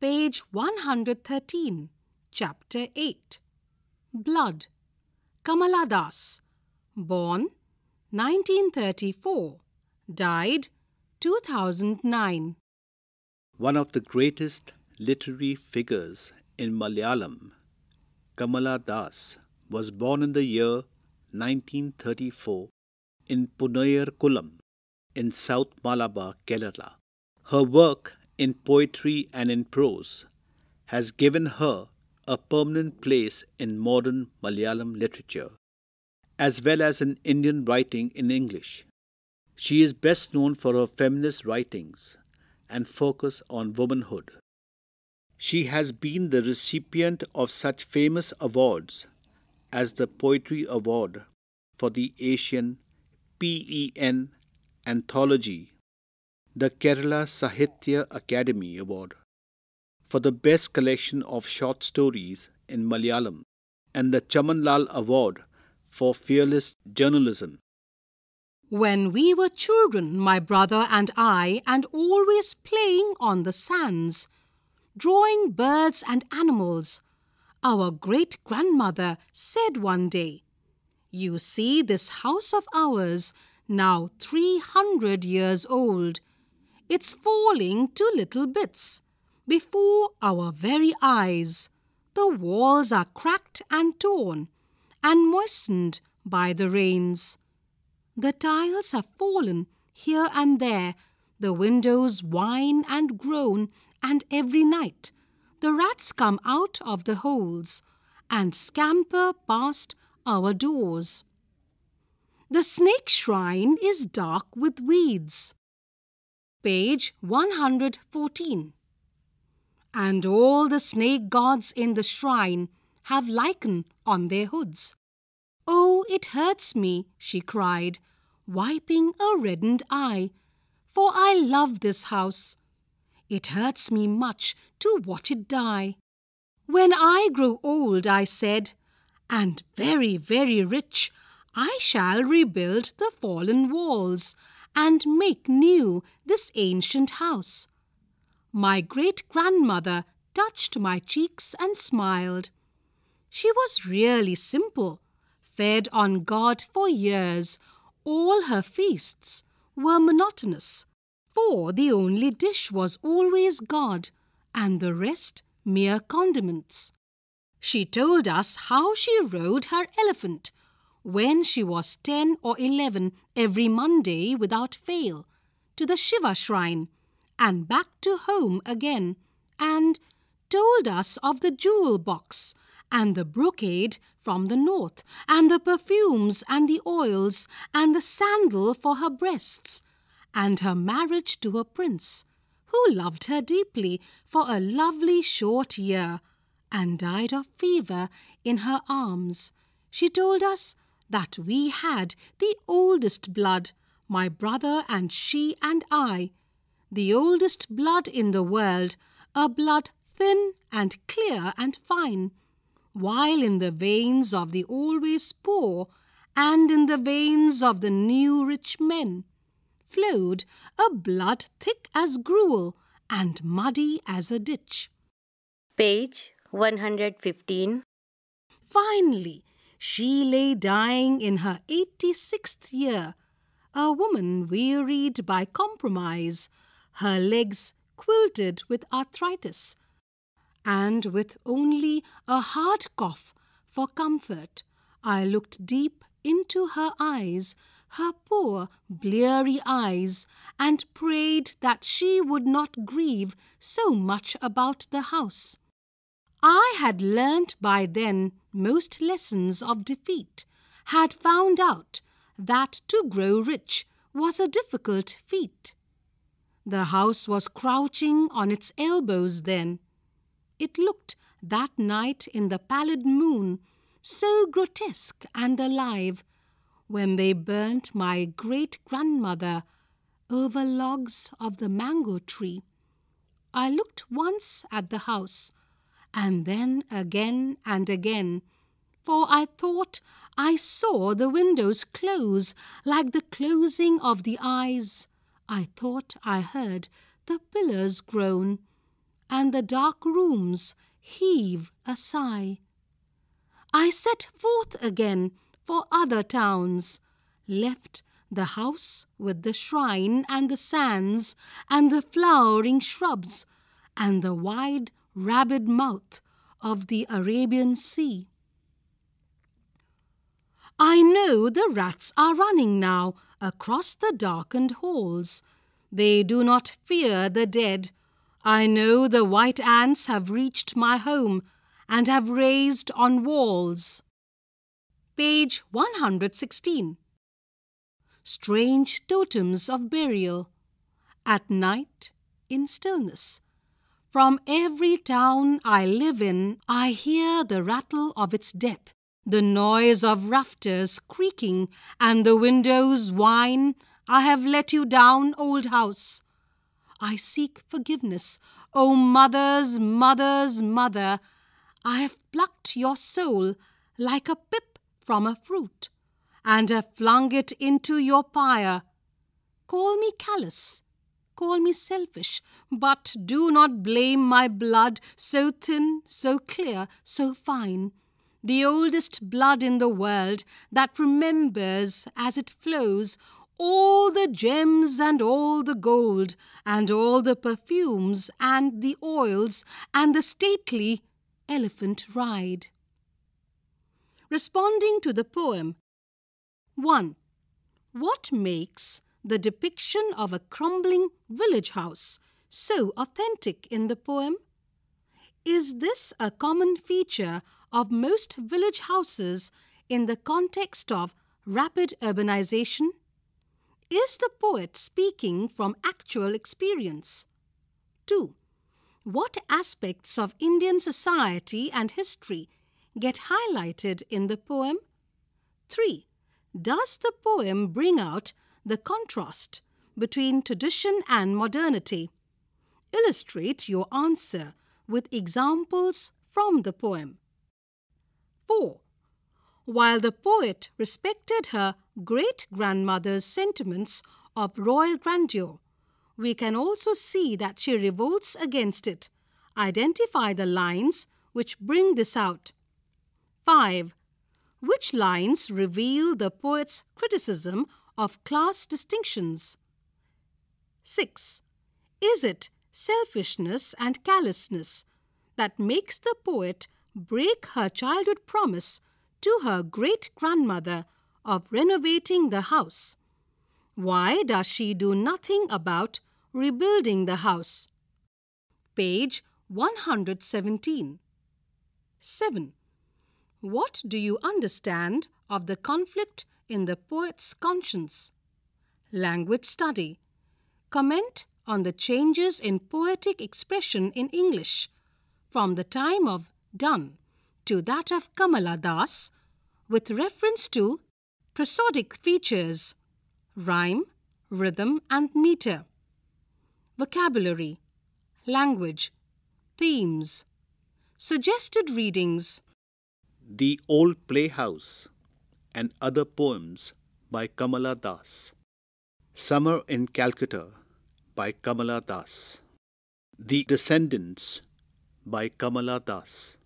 page 113, chapter 8. Blood. Kamala Das, born 1934, died 2009. One of the greatest literary figures in Malayalam, Kamala Das, was born in the year 1934 in Punayar Kulam in South Malabar, Kerala. Her work in poetry and in prose has given her a permanent place in modern Malayalam literature, as well as in Indian writing in English. She is best known for her feminist writings and focus on womanhood. She has been the recipient of such famous awards as the Poetry Award for the Asian PEN Anthology the Kerala Sahitya Academy Award for the Best Collection of Short Stories in Malayalam and the Chamanlal Award for Fearless Journalism. When we were children, my brother and I, and always playing on the sands, drawing birds and animals, our great grandmother said one day, You see, this house of ours, now 300 years old, it's falling to little bits. Before our very eyes, the walls are cracked and torn and moistened by the rains. The tiles have fallen here and there, the windows whine and groan, and every night the rats come out of the holes and scamper past our doors. The snake shrine is dark with weeds page 114. And all the snake gods in the shrine have lichen on their hoods. Oh, it hurts me, she cried, wiping a reddened eye, for I love this house. It hurts me much to watch it die. When I grow old, I said, and very, very rich, I shall rebuild the fallen walls and make new this ancient house. My great grandmother touched my cheeks and smiled. She was really simple, fed on God for years. All her feasts were monotonous, for the only dish was always God, and the rest mere condiments. She told us how she rode her elephant when she was 10 or 11 every Monday without fail, to the Shiva shrine and back to home again, and told us of the jewel box and the brocade from the north, and the perfumes and the oils, and the sandal for her breasts, and her marriage to a prince, who loved her deeply for a lovely short year, and died of fever in her arms. She told us that we had the oldest blood, my brother and she and I, the oldest blood in the world, a blood thin and clear and fine, while in the veins of the always poor and in the veins of the new rich men flowed a blood thick as gruel and muddy as a ditch. Page 115. Finally, she lay dying in her 86th year, a woman wearied by compromise, her legs quilted with arthritis, and with only a hard cough for comfort. I looked deep into her eyes, her poor, bleary eyes, and prayed that she would not grieve so much about the house. I had learnt by then most lessons of defeat, had found out that to grow rich was a difficult feat. The house was crouching on its elbows then. It looked that night in the pallid moon so grotesque and alive when they burnt my great grandmother over logs of the mango tree. I looked once at the house and then again and again, for I thought I saw the windows close like the closing of the eyes. I thought I heard the pillars groan and the dark rooms heave a sigh. I set forth again for other towns, left the house with the shrine and the sands and the flowering shrubs and the wide rabid mouth of the Arabian Sea. I know the rats are running now across the darkened halls. They do not fear the dead. I know the white ants have reached my home and have raised on walls. Page 116 Strange Totems of Burial At Night in Stillness from every town I live in, I hear the rattle of its death, the noise of rafters creaking, and the windows whine, I have let you down, old house. I seek forgiveness, O mother's mother's mother. I have plucked your soul like a pip from a fruit, and have flung it into your pyre. Call me callous, Call me selfish, but do not blame my blood, so thin, so clear, so fine. The oldest blood in the world that remembers as it flows all the gems and all the gold and all the perfumes and the oils and the stately elephant ride. Responding to the poem 1. What makes the depiction of a crumbling village house, so authentic in the poem? Is this a common feature of most village houses in the context of rapid urbanization? Is the poet speaking from actual experience? 2. What aspects of Indian society and history get highlighted in the poem? 3. Does the poem bring out the contrast between tradition and modernity. Illustrate your answer with examples from the poem. 4. While the poet respected her great grandmother's sentiments of royal grandeur, we can also see that she revolts against it. Identify the lines which bring this out. 5. Which lines reveal the poet's criticism of class distinctions? 6. Is it selfishness and callousness that makes the poet break her childhood promise to her great grandmother of renovating the house? Why does she do nothing about rebuilding the house? Page 117. 7. What do you understand of the conflict in the poet's conscience. Language study. Comment on the changes in poetic expression in English from the time of Donne to that of Kamala Das with reference to prosodic features, rhyme, rhythm and meter, vocabulary, language, themes, suggested readings. The Old Playhouse and Other Poems by Kamala Das. Summer in Calcutta by Kamala Das. The Descendants by Kamala Das.